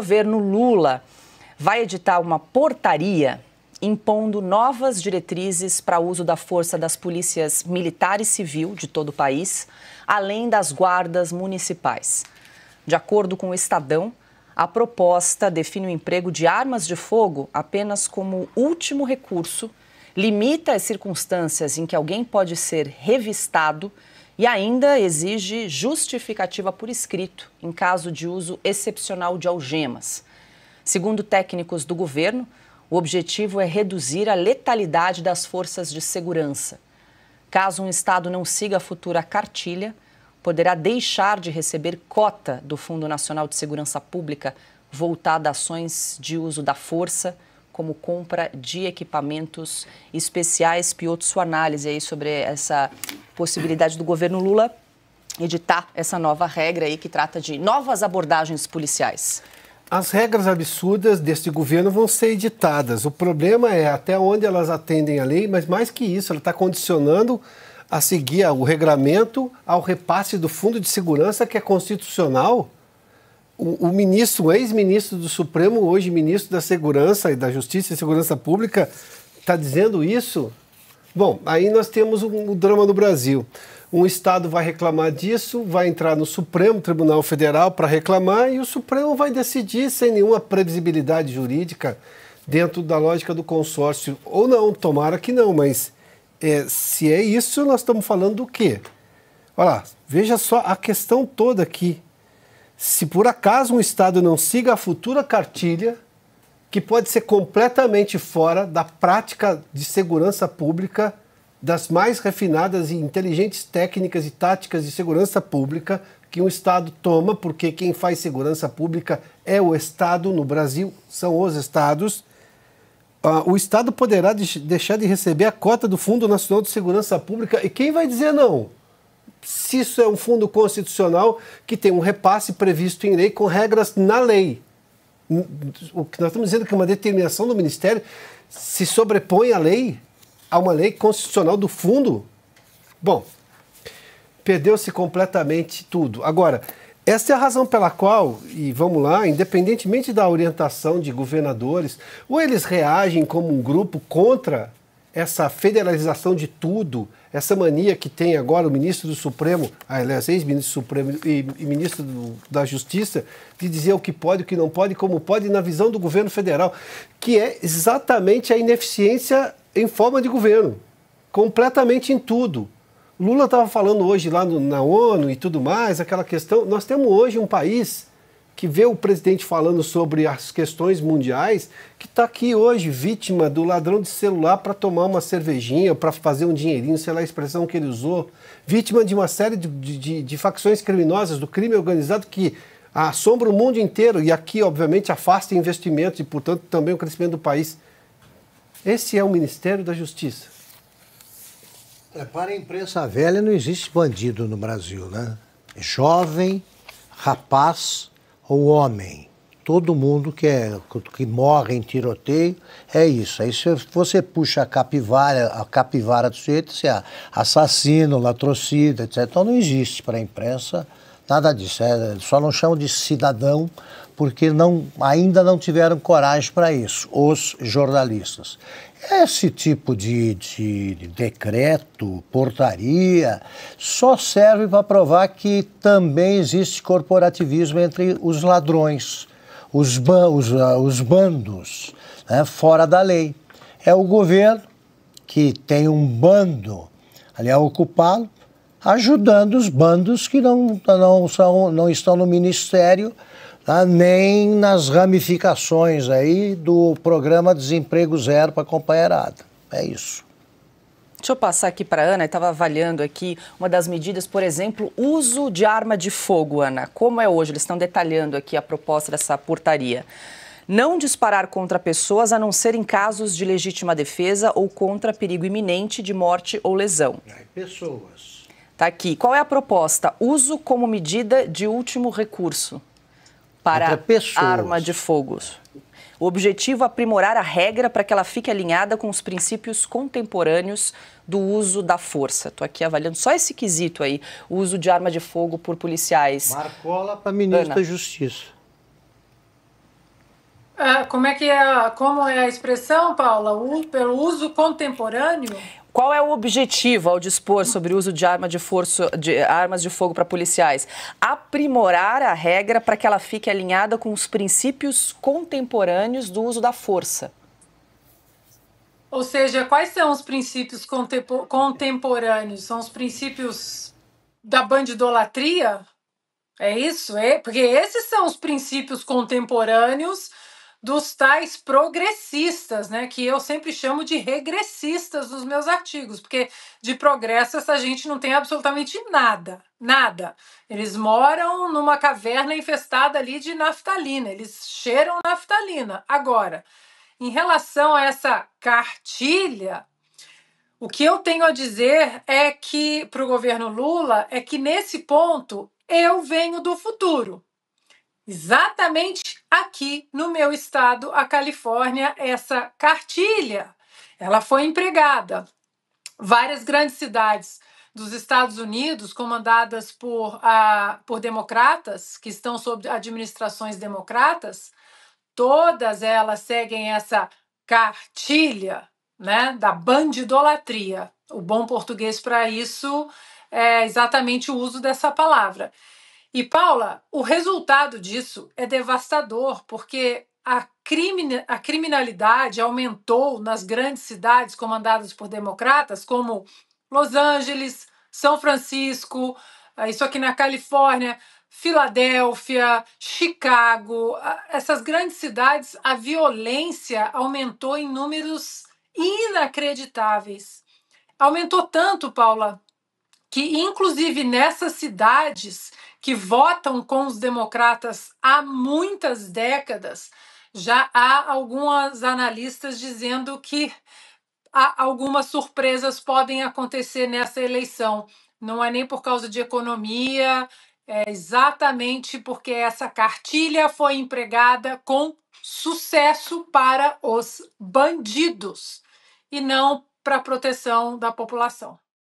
governo Lula vai editar uma portaria impondo novas diretrizes para uso da força das polícias militar e civil de todo o país, além das guardas municipais. De acordo com o Estadão, a proposta define o emprego de armas de fogo apenas como último recurso, limita as circunstâncias em que alguém pode ser revistado e ainda exige justificativa por escrito em caso de uso excepcional de algemas. Segundo técnicos do governo, o objetivo é reduzir a letalidade das forças de segurança. Caso um Estado não siga a futura cartilha, poderá deixar de receber cota do Fundo Nacional de Segurança Pública voltada a ações de uso da força como compra de equipamentos especiais. Pioto, sua análise aí sobre essa possibilidade do governo Lula editar essa nova regra aí que trata de novas abordagens policiais. As regras absurdas deste governo vão ser editadas. O problema é até onde elas atendem a lei, mas mais que isso, ela está condicionando a seguir o regramento ao repasse do fundo de segurança que é constitucional o, ministro, o ex-ministro do Supremo, hoje ministro da Segurança e da Justiça e Segurança Pública, está dizendo isso? Bom, aí nós temos o um, um drama no Brasil. Um Estado vai reclamar disso, vai entrar no Supremo Tribunal Federal para reclamar e o Supremo vai decidir sem nenhuma previsibilidade jurídica dentro da lógica do consórcio. Ou não, tomara que não, mas é, se é isso, nós estamos falando do quê? Olha lá, veja só a questão toda aqui se por acaso um Estado não siga a futura cartilha, que pode ser completamente fora da prática de segurança pública, das mais refinadas e inteligentes técnicas e táticas de segurança pública que um Estado toma, porque quem faz segurança pública é o Estado, no Brasil são os Estados. Ah, o Estado poderá deixar de receber a cota do Fundo Nacional de Segurança Pública e quem vai dizer não? se isso é um fundo constitucional que tem um repasse previsto em lei com regras na lei. O que nós estamos dizendo é que uma determinação do Ministério se sobrepõe à lei, a uma lei constitucional do fundo. Bom, perdeu-se completamente tudo. Agora, essa é a razão pela qual, e vamos lá, independentemente da orientação de governadores, ou eles reagem como um grupo contra essa federalização de tudo, essa mania que tem agora o ministro do Supremo, ah, aliás, ex-ministro do Supremo e, e ministro do, da Justiça, de dizer o que pode, o que não pode, como pode, na visão do governo federal, que é exatamente a ineficiência em forma de governo, completamente em tudo. Lula estava falando hoje lá no, na ONU e tudo mais, aquela questão. Nós temos hoje um país que vê o presidente falando sobre as questões mundiais, que está aqui hoje vítima do ladrão de celular para tomar uma cervejinha, para fazer um dinheirinho, sei lá a expressão que ele usou, vítima de uma série de, de, de facções criminosas, do crime organizado que assombra o mundo inteiro e aqui, obviamente, afasta investimentos e, portanto, também o crescimento do país. Esse é o Ministério da Justiça. É, para a imprensa velha não existe bandido no Brasil, né? É jovem, rapaz, o homem. Todo mundo que, é, que morre em tiroteio é isso. Aí se você puxa a capivara, a capivara do sujeito, você é assassino, latrocida, etc. Então não existe para a imprensa Nada disso. É, só não chamam de cidadão porque não, ainda não tiveram coragem para isso, os jornalistas. Esse tipo de, de, de decreto, portaria, só serve para provar que também existe corporativismo entre os ladrões, os, ban, os, ah, os bandos, né, fora da lei. É o governo que tem um bando ali a ocupá-lo, ajudando os bandos que não, não, são, não estão no ministério, tá? nem nas ramificações aí do programa Desemprego Zero para a companheirada. É isso. Deixa eu passar aqui para a Ana, estava avaliando aqui uma das medidas, por exemplo, uso de arma de fogo, Ana. Como é hoje? Eles estão detalhando aqui a proposta dessa portaria. Não disparar contra pessoas a não ser em casos de legítima defesa ou contra perigo iminente de morte ou lesão. Pessoas. Tá aqui. Qual é a proposta? Uso como medida de último recurso para arma de fogo. O objetivo é aprimorar a regra para que ela fique alinhada com os princípios contemporâneos do uso da força. Estou aqui avaliando só esse quesito aí, o uso de arma de fogo por policiais. Marcola para ministro Ana. da Justiça. É, como é que é, a, como é a expressão, Paula? O, pelo uso contemporâneo? Qual é o objetivo ao dispor sobre o uso de, arma de, forço, de armas de fogo para policiais? Aprimorar a regra para que ela fique alinhada com os princípios contemporâneos do uso da força. Ou seja, quais são os princípios contemporâneos? São os princípios da bandidolatria? É isso? É? Porque esses são os princípios contemporâneos dos tais progressistas, né, que eu sempre chamo de regressistas nos meus artigos, porque de progresso essa gente não tem absolutamente nada, nada. Eles moram numa caverna infestada ali de naftalina, eles cheiram naftalina. Agora, em relação a essa cartilha, o que eu tenho a dizer é que para o governo Lula é que nesse ponto eu venho do futuro exatamente aqui no meu estado, a Califórnia, essa cartilha. Ela foi empregada. Várias grandes cidades dos Estados Unidos, comandadas por, por democratas, que estão sob administrações democratas, todas elas seguem essa cartilha né, da bandidolatria. O bom português para isso é exatamente o uso dessa palavra. E Paula, o resultado disso é devastador, porque a, crimina, a criminalidade aumentou nas grandes cidades comandadas por democratas, como Los Angeles, São Francisco, ah, isso aqui na Califórnia, Filadélfia, Chicago, ah, essas grandes cidades, a violência aumentou em números inacreditáveis. Aumentou tanto, Paula, que, inclusive nessas cidades que votam com os democratas há muitas décadas, já há algumas analistas dizendo que algumas surpresas podem acontecer nessa eleição. Não é nem por causa de economia, é exatamente porque essa cartilha foi empregada com sucesso para os bandidos e não para a proteção da população.